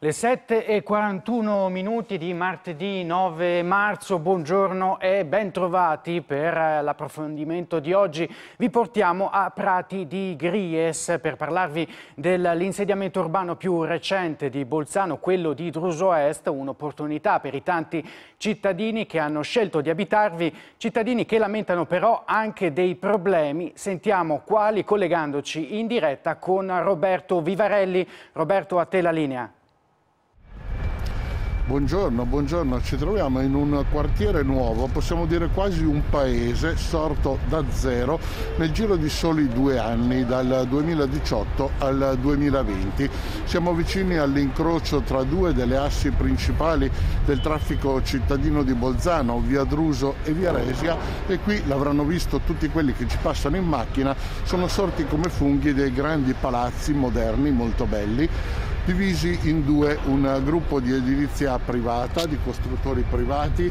Le 7 e 41 minuti di martedì 9 marzo, buongiorno e bentrovati per eh, l'approfondimento di oggi. Vi portiamo a Prati di Gries per parlarvi dell'insediamento urbano più recente di Bolzano, quello di Druso Est, un'opportunità per i tanti cittadini che hanno scelto di abitarvi, cittadini che lamentano però anche dei problemi. Sentiamo quali collegandoci in diretta con Roberto Vivarelli. Roberto, a te la linea. Buongiorno, buongiorno, ci troviamo in un quartiere nuovo, possiamo dire quasi un paese sorto da zero nel giro di soli due anni, dal 2018 al 2020. Siamo vicini all'incrocio tra due delle assi principali del traffico cittadino di Bolzano, via Druso e via Resia e qui l'avranno visto tutti quelli che ci passano in macchina, sono sorti come funghi dei grandi palazzi moderni molto belli divisi in due un gruppo di edilizia privata, di costruttori privati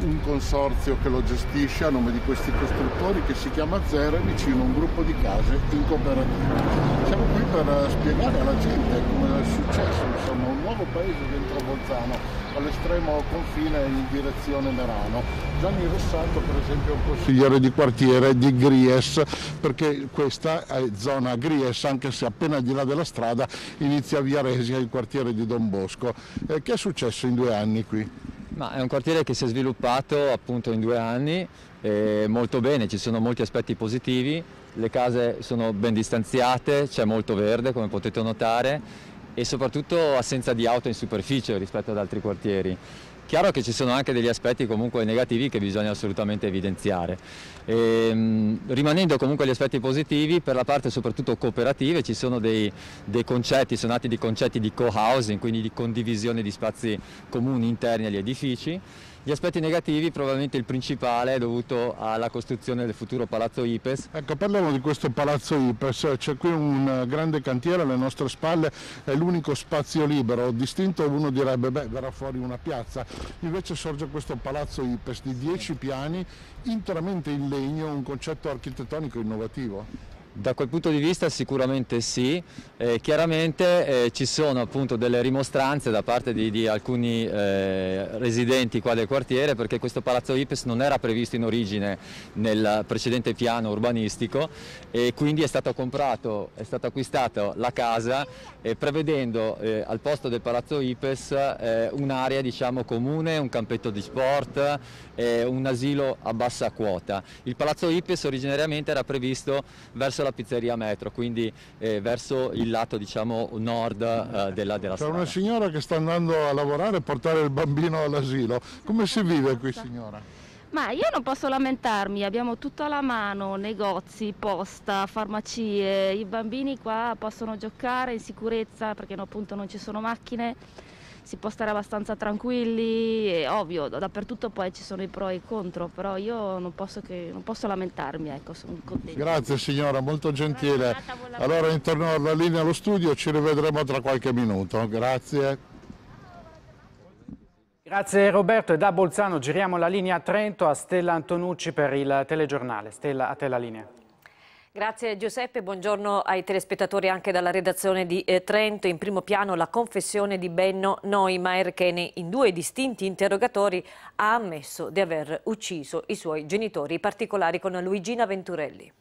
un consorzio che lo gestisce a nome di questi costruttori che si chiama Zero e vicino un gruppo di case in cooperativa. Siamo qui per eh, spiegare alla gente come è successo, insomma, un nuovo paese dentro Bolzano, all'estremo confine in direzione Merano. Gianni Rossato per esempio è un consigliere di quartiere di Gries perché questa è zona Gries anche se appena di là della strada inizia via Resia il quartiere di Don Bosco. Eh, che è successo in due anni qui? Ma è un quartiere che si è sviluppato appunto in due anni eh, molto bene, ci sono molti aspetti positivi, le case sono ben distanziate, c'è molto verde come potete notare e soprattutto assenza di auto in superficie rispetto ad altri quartieri. Chiaro che ci sono anche degli aspetti comunque negativi che bisogna assolutamente evidenziare. E, ehm, rimanendo comunque gli aspetti positivi, per la parte soprattutto cooperative ci sono dei, dei concetti, sono nati dei concetti di co-housing, quindi di condivisione di spazi comuni interni agli edifici gli aspetti negativi, probabilmente il principale, è dovuto alla costruzione del futuro Palazzo IPES. Ecco, parliamo di questo Palazzo IPES, c'è qui un eh, grande cantiere alle nostre spalle, è l'unico spazio libero, distinto uno direbbe, beh, verrà fuori una piazza, invece sorge questo Palazzo IPES di 10 piani, interamente in legno, un concetto architettonico innovativo. Da quel punto di vista sicuramente sì, eh, chiaramente eh, ci sono appunto delle rimostranze da parte di, di alcuni eh, residenti qua del quartiere perché questo palazzo IPES non era previsto in origine nel precedente piano urbanistico e quindi è stato comprato, è stata acquistata la casa eh, prevedendo eh, al posto del palazzo IPES eh, un'area diciamo comune, un campetto di sport, un asilo a bassa quota. Il palazzo IPES originariamente era previsto verso la la pizzeria Metro, quindi eh, verso il lato diciamo, nord eh, della, della C'è una signora che sta andando a lavorare e portare il bambino all'asilo. Come si vive qui signora? Ma io non posso lamentarmi, abbiamo tutto alla mano, negozi, posta, farmacie, i bambini qua possono giocare in sicurezza perché appunto non ci sono macchine si può stare abbastanza tranquilli, è ovvio, dappertutto poi ci sono i pro e i contro, però io non posso, che, non posso lamentarmi, ecco, sono contenta. Grazie signora, molto gentile. Allora intorno alla linea allo studio, ci rivedremo tra qualche minuto, grazie. Grazie Roberto e da Bolzano giriamo la linea a Trento a Stella Antonucci per il telegiornale. Stella, a te la linea. Grazie Giuseppe, buongiorno ai telespettatori anche dalla redazione di eh, Trento. In primo piano la confessione di Benno Neumayer che in due distinti interrogatori ha ammesso di aver ucciso i suoi genitori, in particolare con Luigina Venturelli.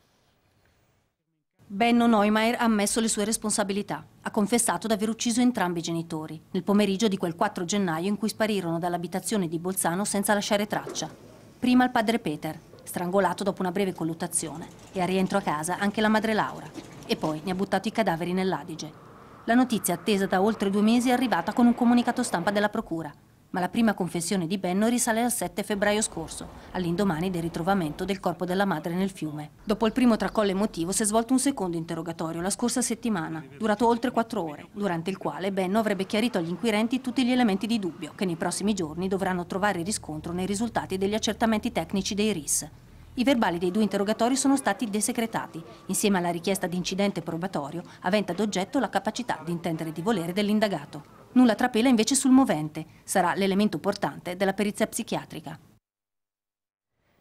Benno Neumayer ha ammesso le sue responsabilità. Ha confessato di aver ucciso entrambi i genitori nel pomeriggio di quel 4 gennaio in cui sparirono dall'abitazione di Bolzano senza lasciare traccia. Prima il padre Peter, strangolato dopo una breve colluttazione e a rientro a casa anche la madre Laura. E poi ne ha buttato i cadaveri nell'Adige. La notizia attesa da oltre due mesi è arrivata con un comunicato stampa della Procura, ma la prima confessione di Benno risale al 7 febbraio scorso, all'indomani del ritrovamento del corpo della madre nel fiume. Dopo il primo tracollo emotivo si è svolto un secondo interrogatorio la scorsa settimana, durato oltre quattro ore, durante il quale Benno avrebbe chiarito agli inquirenti tutti gli elementi di dubbio che nei prossimi giorni dovranno trovare riscontro nei risultati degli accertamenti tecnici dei RIS. I verbali dei due interrogatori sono stati desecretati, insieme alla richiesta di incidente probatorio avente ad oggetto la capacità di intendere di volere dell'indagato. Nulla trapela invece sul movente, sarà l'elemento portante della perizia psichiatrica.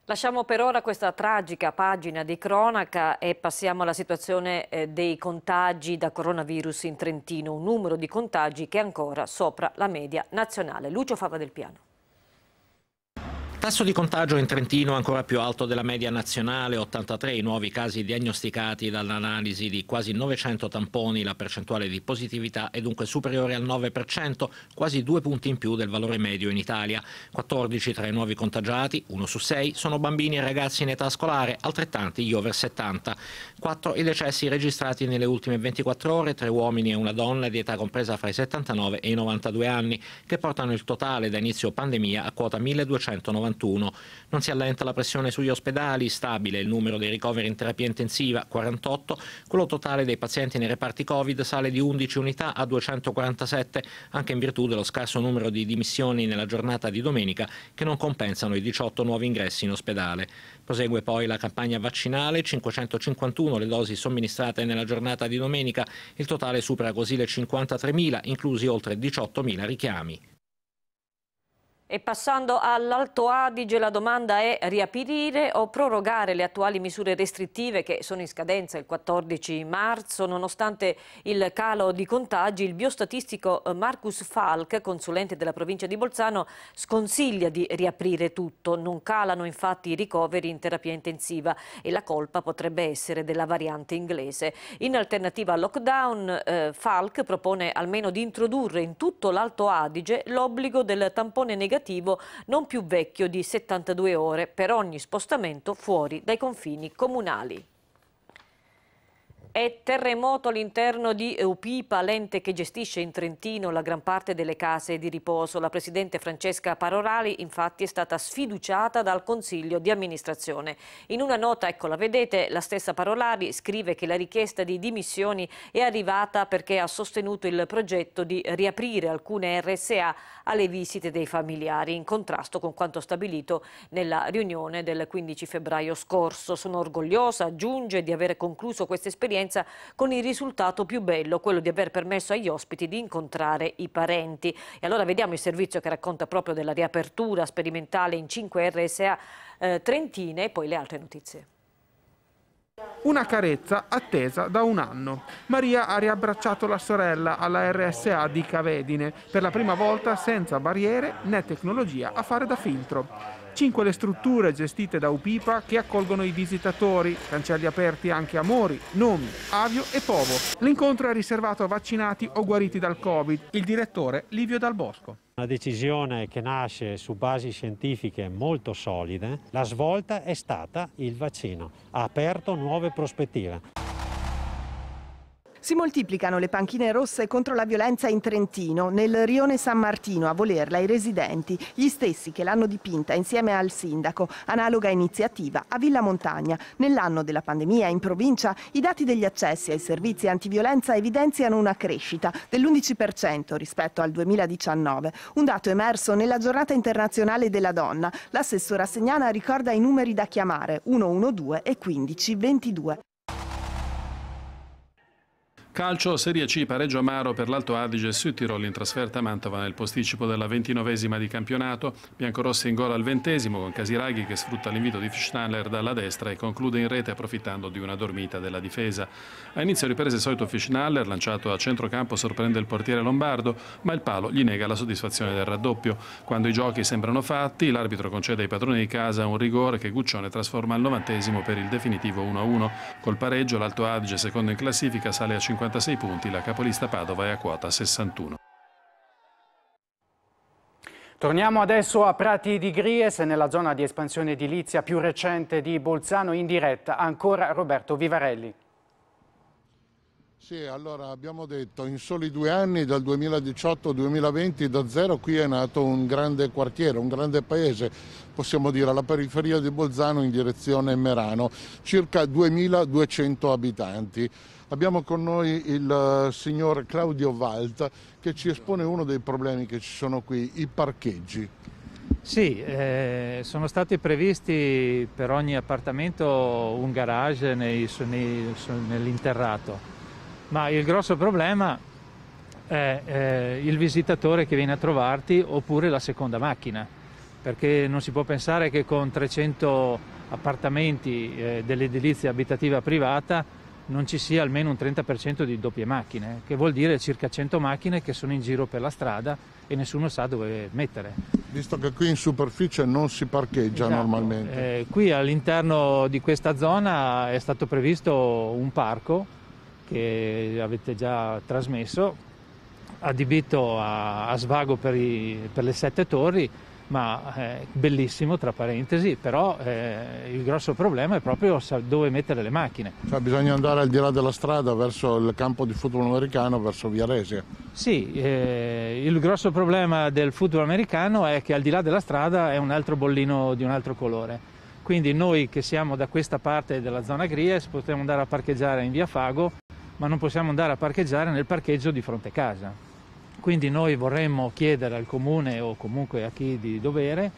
Lasciamo per ora questa tragica pagina di cronaca e passiamo alla situazione eh, dei contagi da coronavirus in Trentino, un numero di contagi che è ancora sopra la media nazionale. Lucio Fava del Piano tasso di contagio in Trentino è ancora più alto della media nazionale, 83 i nuovi casi diagnosticati dall'analisi di quasi 900 tamponi, la percentuale di positività è dunque superiore al 9%, quasi due punti in più del valore medio in Italia. 14 tra i nuovi contagiati, uno su sei, sono bambini e ragazzi in età scolare, altrettanti gli over 70. 4 i decessi registrati nelle ultime 24 ore, tre uomini e una donna di età compresa fra i 79 e i 92 anni, che portano il totale da inizio pandemia a quota 1290 41. Non si allenta la pressione sugli ospedali, stabile il numero dei ricoveri in terapia intensiva, 48. Quello totale dei pazienti nei reparti Covid sale di 11 unità a 247, anche in virtù dello scarso numero di dimissioni nella giornata di domenica che non compensano i 18 nuovi ingressi in ospedale. Prosegue poi la campagna vaccinale, 551 le dosi somministrate nella giornata di domenica, il totale supera così le 53.000, inclusi oltre 18.000 richiami. E passando all'Alto Adige la domanda è riaprire o prorogare le attuali misure restrittive che sono in scadenza il 14 marzo. Nonostante il calo di contagi, il biostatistico eh, Marcus Falk, consulente della provincia di Bolzano, sconsiglia di riaprire tutto. Non calano infatti i ricoveri in terapia intensiva e la colpa potrebbe essere della variante inglese. In alternativa al lockdown, eh, Falk propone almeno di introdurre in tutto l'Alto Adige l'obbligo del tampone negativo applicativo non più vecchio di 72 ore per ogni spostamento fuori dai confini comunali. È terremoto all'interno di Eupipa, l'ente che gestisce in Trentino la gran parte delle case di riposo. La presidente Francesca Parorali infatti è stata sfiduciata dal consiglio di amministrazione. In una nota, ecco la vedete, la stessa Parorali scrive che la richiesta di dimissioni è arrivata perché ha sostenuto il progetto di riaprire alcune RSA alle visite dei familiari, in contrasto con quanto stabilito nella riunione del 15 febbraio scorso. Sono orgogliosa, aggiunge, di aver concluso questa esperienza conferenza con il risultato più bello, quello di aver permesso agli ospiti di incontrare i parenti. E allora vediamo il servizio che racconta proprio della riapertura sperimentale in 5 RSA eh, Trentine e poi le altre notizie. Una carezza attesa da un anno. Maria ha riabbracciato la sorella alla RSA di Cavedine, per la prima volta senza barriere né tecnologia a fare da filtro. Cinque le strutture gestite da Upipa che accolgono i visitatori, cancelli aperti anche a Mori, Nomi, Avio e Povo. L'incontro è riservato a vaccinati o guariti dal Covid. Il direttore Livio Dal Bosco. Una decisione che nasce su basi scientifiche molto solide. La svolta è stata il vaccino. Ha aperto nuove prospettive. Si moltiplicano le panchine rosse contro la violenza in Trentino, nel rione San Martino, a volerla i residenti, gli stessi che l'hanno dipinta insieme al sindaco, analoga iniziativa a Villa Montagna. Nell'anno della pandemia in provincia i dati degli accessi ai servizi antiviolenza evidenziano una crescita dell'11% rispetto al 2019, un dato emerso nella giornata internazionale della donna. L'assessora Segnana ricorda i numeri da chiamare 112 e 1522. Calcio, Serie C, pareggio amaro per l'Alto Adige su Tirol in trasferta a Mantova nel posticipo della ventinovesima di campionato. Biancorossi in gol al ventesimo con Casiraghi che sfrutta l'invito di Fischnaller dalla destra e conclude in rete approfittando di una dormita della difesa. A inizio riprese il solito Fischnaller, lanciato a centrocampo, sorprende il portiere Lombardo, ma il palo gli nega la soddisfazione del raddoppio. Quando i giochi sembrano fatti, l'arbitro concede ai padroni di casa un rigore che Guccione trasforma al novantesimo per il definitivo 1-1. Col pareggio l'Alto Adige, secondo in classifica, sale a 50 56 punti, la capolista Padova è a quota 61. Torniamo adesso a Prati di Gries, nella zona di espansione edilizia più recente di Bolzano, in diretta ancora Roberto Vivarelli. Sì, allora abbiamo detto in soli due anni, dal 2018-2020, da zero qui è nato un grande quartiere, un grande paese, possiamo dire alla periferia di Bolzano in direzione Merano, circa 2200 abitanti. Abbiamo con noi il eh, signor Claudio Valt che ci espone uno dei problemi che ci sono qui, i parcheggi. Sì, eh, sono stati previsti per ogni appartamento un garage nell'interrato, ma il grosso problema è eh, il visitatore che viene a trovarti oppure la seconda macchina, perché non si può pensare che con 300 appartamenti eh, dell'edilizia abitativa privata non ci sia almeno un 30% di doppie macchine, che vuol dire circa 100 macchine che sono in giro per la strada e nessuno sa dove mettere. Visto che qui in superficie non si parcheggia esatto. normalmente. Eh, qui all'interno di questa zona è stato previsto un parco che avete già trasmesso, adibito a, a svago per, i, per le sette torri ma eh, bellissimo tra parentesi, però eh, il grosso problema è proprio dove mettere le macchine. Cioè, bisogna andare al di là della strada verso il campo di football americano, verso Via Resia. Sì, eh, il grosso problema del football americano è che al di là della strada è un altro bollino di un altro colore. Quindi noi che siamo da questa parte della zona Gries possiamo andare a parcheggiare in via Fago, ma non possiamo andare a parcheggiare nel parcheggio di fronte casa quindi noi vorremmo chiedere al comune o comunque a chi di dovere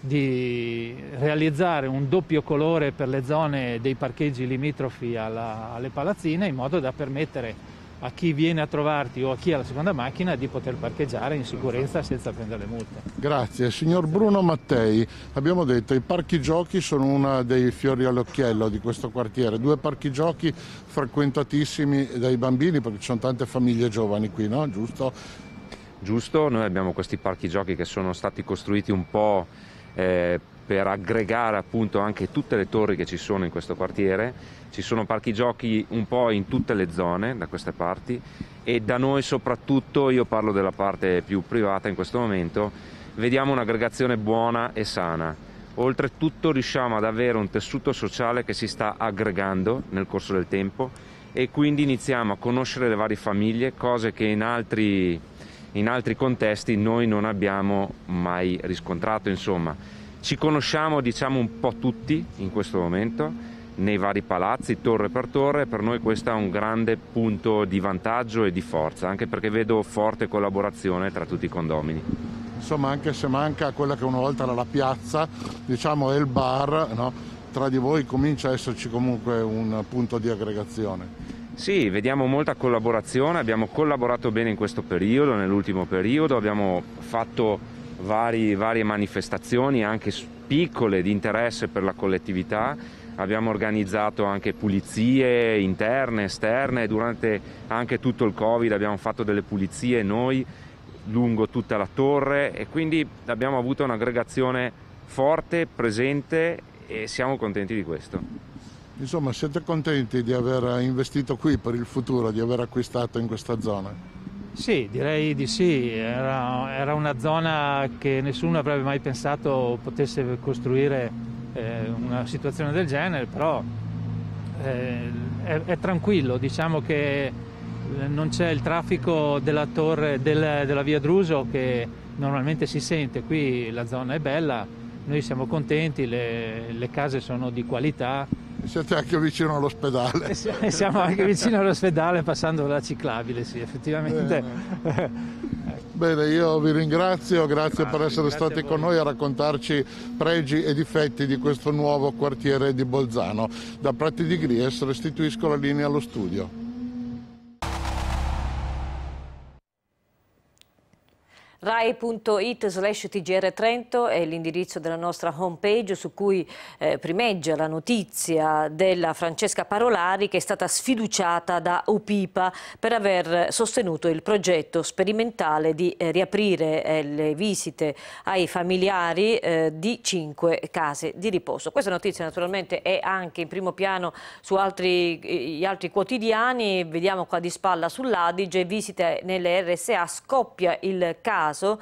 di realizzare un doppio colore per le zone dei parcheggi limitrofi alla, alle palazzine in modo da permettere a chi viene a trovarti o a chi ha la seconda macchina di poter parcheggiare in sicurezza senza prendere le multe. Grazie. Signor Bruno Mattei, abbiamo detto che i parchi giochi sono uno dei fiori all'occhiello di questo quartiere, due parchi giochi frequentatissimi dai bambini perché ci sono tante famiglie giovani qui, no? giusto? Giusto, noi abbiamo questi parchi giochi che sono stati costruiti un po' eh, per aggregare appunto anche tutte le torri che ci sono in questo quartiere ci sono parchi giochi un po' in tutte le zone da queste parti e da noi soprattutto, io parlo della parte più privata in questo momento, vediamo un'aggregazione buona e sana. Oltretutto riusciamo ad avere un tessuto sociale che si sta aggregando nel corso del tempo e quindi iniziamo a conoscere le varie famiglie, cose che in altri, in altri contesti noi non abbiamo mai riscontrato. Insomma, ci conosciamo diciamo un po' tutti in questo momento nei vari palazzi, torre per torre, per noi questo è un grande punto di vantaggio e di forza, anche perché vedo forte collaborazione tra tutti i condomini insomma anche se manca quella che una volta era la piazza, diciamo è il bar, no? tra di voi comincia a esserci comunque un punto di aggregazione. Sì, vediamo molta collaborazione, abbiamo collaborato bene in questo periodo, nell'ultimo periodo, abbiamo fatto vari, varie manifestazioni anche piccole di interesse per la collettività abbiamo organizzato anche pulizie interne, esterne, durante anche tutto il Covid abbiamo fatto delle pulizie noi lungo tutta la torre e quindi abbiamo avuto un'aggregazione forte, presente e siamo contenti di questo. Insomma, siete contenti di aver investito qui per il futuro, di aver acquistato in questa zona? Sì, direi di sì, era, era una zona che nessuno avrebbe mai pensato potesse costruire eh, una situazione del genere, però eh, è, è, tranquillo, diciamo che eh, non c'è il traffico della torre del, della via Druso che normalmente si sente, qui la zona è bella, noi siamo contenti, le, le case sono di qualità. Siete anche vicino all'ospedale. Siamo anche vicino all'ospedale passando la ciclabile, sì, effettivamente. Bene. Bene, io vi ringrazio, grazie, per ah, essere grazie stati con noi a raccontarci pregi e difetti di questo nuovo quartiere di Bolzano. Da Prati di Gries restituisco la linea allo studio. Rai.it slash TGR Trento è l'indirizzo della nostra homepage su cui eh, primeggia la notizia della Francesca Parolari che è stata sfiduciata da UPIPA per aver sostenuto il progetto sperimentale di eh, riaprire eh, le visite ai familiari eh, di cinque case di riposo. Questa notizia naturalmente è anche in primo piano su altri, eh, altri quotidiani, vediamo qua di spalla sull'Adige, visite nelle RSA, scoppia il caso So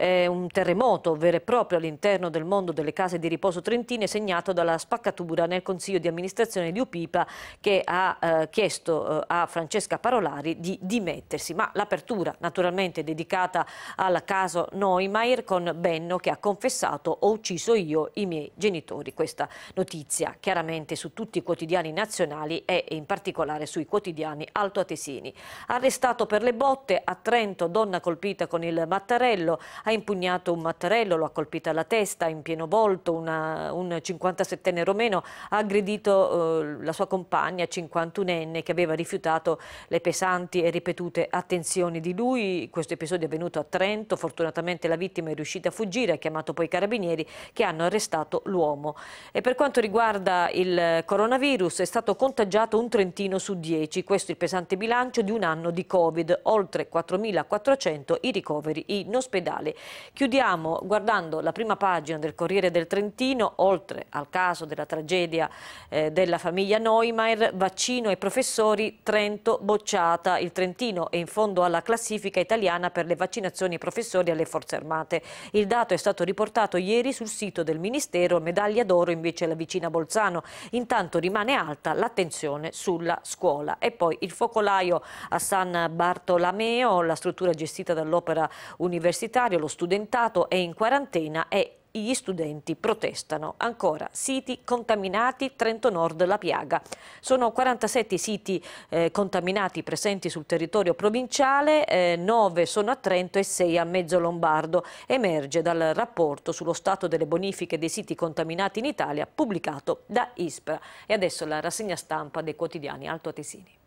eh, un terremoto vero e proprio all'interno del mondo delle case di riposo trentine segnato dalla spaccatura nel Consiglio di amministrazione di Upipa che ha eh, chiesto eh, a Francesca Parolari di dimettersi. Ma l'apertura naturalmente è dedicata al caso Neumayer con Benno che ha confessato ho ucciso io i miei genitori. Questa notizia chiaramente su tutti i quotidiani nazionali e in particolare sui quotidiani altoatesini. Arrestato per le botte, a Trento donna colpita con il mattarello, ha impugnato un mattarello, lo ha colpito alla testa in pieno volto, una, un 57enne romeno ha aggredito eh, la sua compagna 51enne che aveva rifiutato le pesanti e ripetute attenzioni di lui. Questo episodio è avvenuto a Trento, fortunatamente la vittima è riuscita a fuggire, ha chiamato poi i carabinieri che hanno arrestato l'uomo. E per quanto riguarda il coronavirus è stato contagiato un trentino su 10, questo è il pesante bilancio di un anno di Covid, oltre 4.400 i ricoveri in ospedale. Chiudiamo guardando la prima pagina del Corriere del Trentino, oltre al caso della tragedia eh, della famiglia Neumayr, vaccino ai professori, Trento bocciata. Il Trentino è in fondo alla classifica italiana per le vaccinazioni ai professori e alle forze armate. Il dato è stato riportato ieri sul sito del Ministero, medaglia d'oro invece la vicina Bolzano. Intanto rimane alta l'attenzione sulla scuola. E poi il focolaio a San Bartolomeo, la struttura gestita dall'Opera Universitario, lo studentato è in quarantena e gli studenti protestano. Ancora, siti contaminati, Trento Nord la piaga. Sono 47 siti eh, contaminati presenti sul territorio provinciale, eh, 9 sono a Trento e 6 a Mezzo Lombardo. Emerge dal rapporto sullo stato delle bonifiche dei siti contaminati in Italia pubblicato da ISPRA. E adesso la rassegna stampa dei quotidiani Alto Tesini.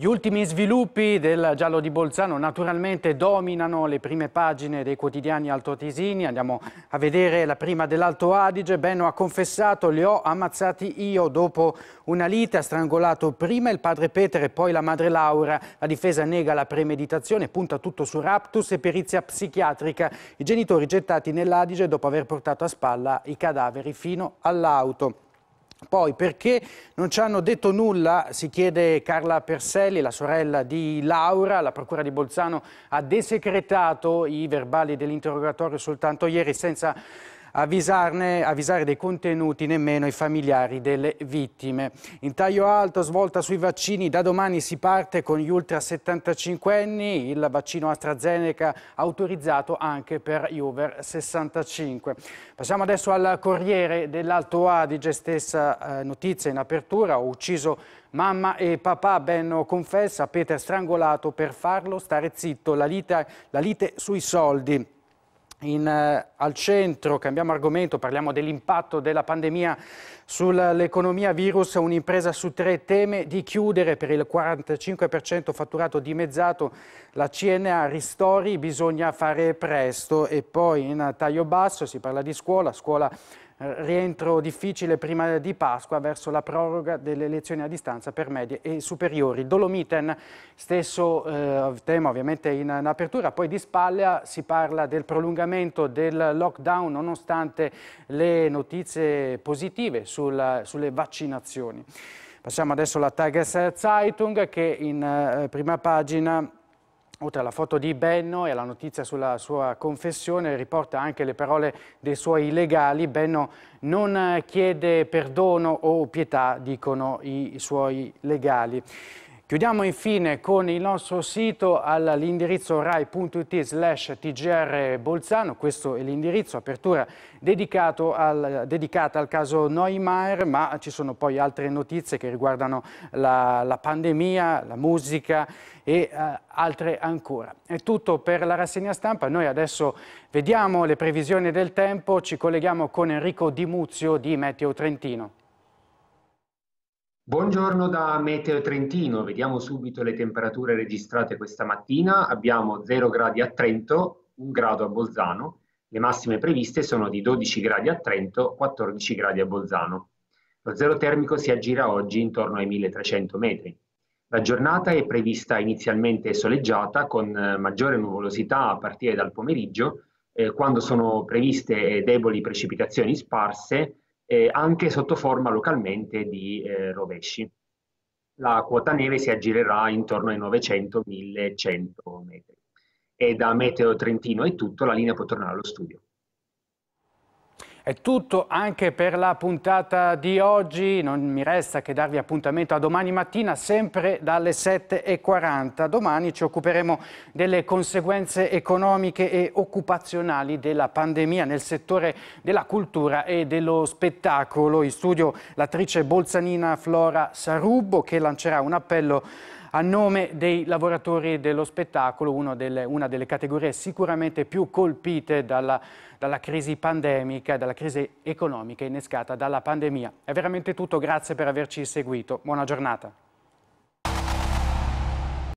Gli ultimi sviluppi del giallo di Bolzano naturalmente dominano le prime pagine dei quotidiani altoatesini. Andiamo a vedere la prima dell'Alto Adige. Benno ha confessato, li ho ammazzati io dopo una lite. Ha strangolato prima il padre Peter e poi la madre Laura. La difesa nega la premeditazione, punta tutto su raptus e perizia psichiatrica. I genitori gettati nell'Adige dopo aver portato a spalla i cadaveri fino all'auto. Poi perché non ci hanno detto nulla, si chiede Carla Perselli, la sorella di Laura, la procura di Bolzano ha desecretato i verbali dell'interrogatorio soltanto ieri senza avvisarne, avvisare dei contenuti nemmeno i familiari delle vittime. In taglio alto, svolta sui vaccini, da domani si parte con gli ultra 75 anni, il vaccino AstraZeneca autorizzato anche per gli over 65. Passiamo adesso al Corriere dell'Alto Adige, stessa eh, notizia in apertura, ho ucciso Mamma e papà Benno confessa, Peter strangolato per farlo stare zitto, la lite, la lite sui soldi. In, eh, al centro, cambiamo argomento, parliamo dell'impatto della pandemia sull'economia virus. Un'impresa su tre teme di chiudere per il 45% fatturato dimezzato. La CNA ristori, bisogna fare presto. E poi in taglio basso si parla di scuola, scuola rientro difficile prima di Pasqua verso la proroga delle lezioni a distanza per medie e superiori. Dolomiten, stesso eh, tema ovviamente in, in, apertura, poi di spalle si parla del prolungamento del lockdown nonostante le notizie positive sul, sulle vaccinazioni. Passiamo adesso alla Tages Zeitung che in eh, prima pagina Oltre alla foto di Benno e alla notizia sulla sua confessione, riporta anche le parole dei suoi legali. Benno non chiede perdono o pietà, dicono i suoi legali. Chiudiamo infine con il nostro sito all'indirizzo rai.it slash tgr Bolzano, questo è l'indirizzo, apertura al, dedicata al caso Neumeier, ma ci sono poi altre notizie che riguardano la, la pandemia, la musica e uh, altre ancora. È tutto per la rassegna stampa, noi adesso vediamo le previsioni del tempo, ci colleghiamo con Enrico Di Muzio di Meteo Trentino. Buongiorno da Meteo Trentino, vediamo subito le temperature registrate questa mattina. Abbiamo 0 gradi a Trento, 1 grado a Bolzano. Le massime previste sono di 12 gradi a Trento, 14 gradi a Bolzano. Lo zero termico si aggira oggi intorno ai 1300 metri. La giornata è prevista inizialmente soleggiata con eh, maggiore nuvolosità a partire dal pomeriggio, eh, quando sono previste deboli precipitazioni sparse eh, anche sotto forma localmente di eh, rovesci. La quota neve si aggirerà intorno ai 900-1100 metri e da Meteo Trentino è tutto la linea può tornare allo studio. È tutto anche per la puntata di oggi, non mi resta che darvi appuntamento a domani mattina sempre dalle 7.40. Domani ci occuperemo delle conseguenze economiche e occupazionali della pandemia nel settore della cultura e dello spettacolo. In studio l'attrice bolzanina Flora Sarubbo che lancerà un appello a nome dei lavoratori dello spettacolo, delle, una delle categorie sicuramente più colpite dalla, dalla crisi pandemica dalla crisi economica innescata dalla pandemia. È veramente tutto, grazie per averci seguito. Buona giornata.